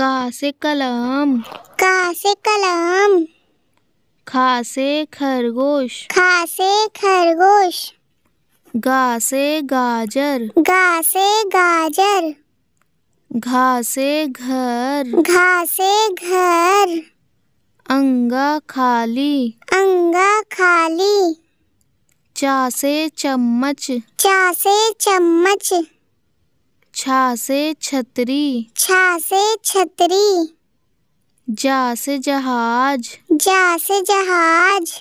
का से कलम का से कलम खा से खरगोश खा से खरगोश गा से गाजर गा से गाजर घा से घर घा से घर अंगा खाली अंगा खाली चा से चम्मच चा से चम्मच छा से छतरी छा से छतरी जा से जहाज जा से जहाज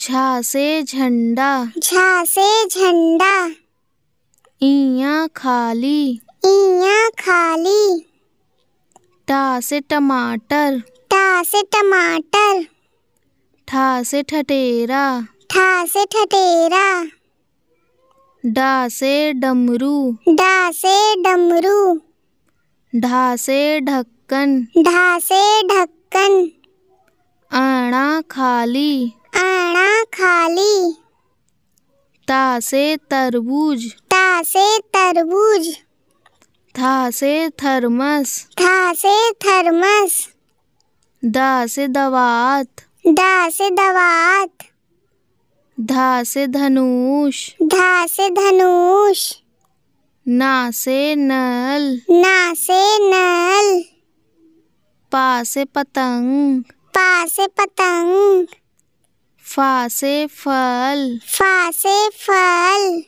झा से झंडा झा से झंडा इया खाली इया खाली टा से टमाटर टा से टमाटर ठा से ठटेरा ठा से ठटेरा डा से डमरू डा से डमरू ढा से ढक्कन ढा से ढक्कन आना खाली आना खाली ता से तरबूज ता से तरबूज था से थर्मस था से थर्मस दा से दवात दा से दवात धा से धनुष धा से धनुष ना से नल ना से नल पा से पतंग पा से पतंग फा से फल फा से फल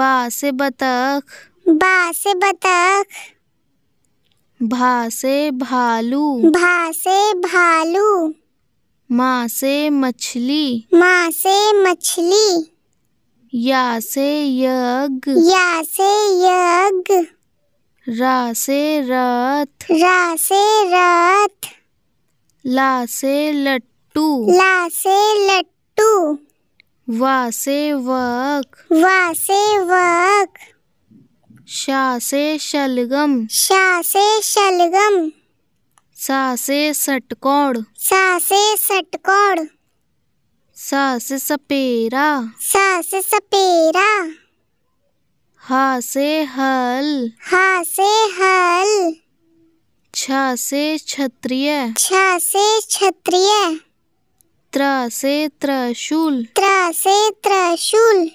बा से बतख बा से बतख भा से भालू भा से भालू माँ से मछली माँ से मछली या से यज्ञ या से यज्ञ रा से रथ रा से रथ ला से लट्टू ला से लट्टू वा से वक वा से वक शा से शलगम शा से शलगम सा से षटकोण सा से षटकोण सा से सपेरा सा से सपेरा हा से हल हा से हल छा से क्षत्रिय छा से क्षत्रिय त्र से त्रशूल त्र से त्रशूल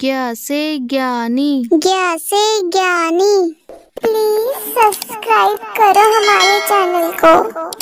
ज्ञा से ज्ञानी ज्ञा से ज्ञानी प्लीज सब्सक्राइब करो हमारे चैनल को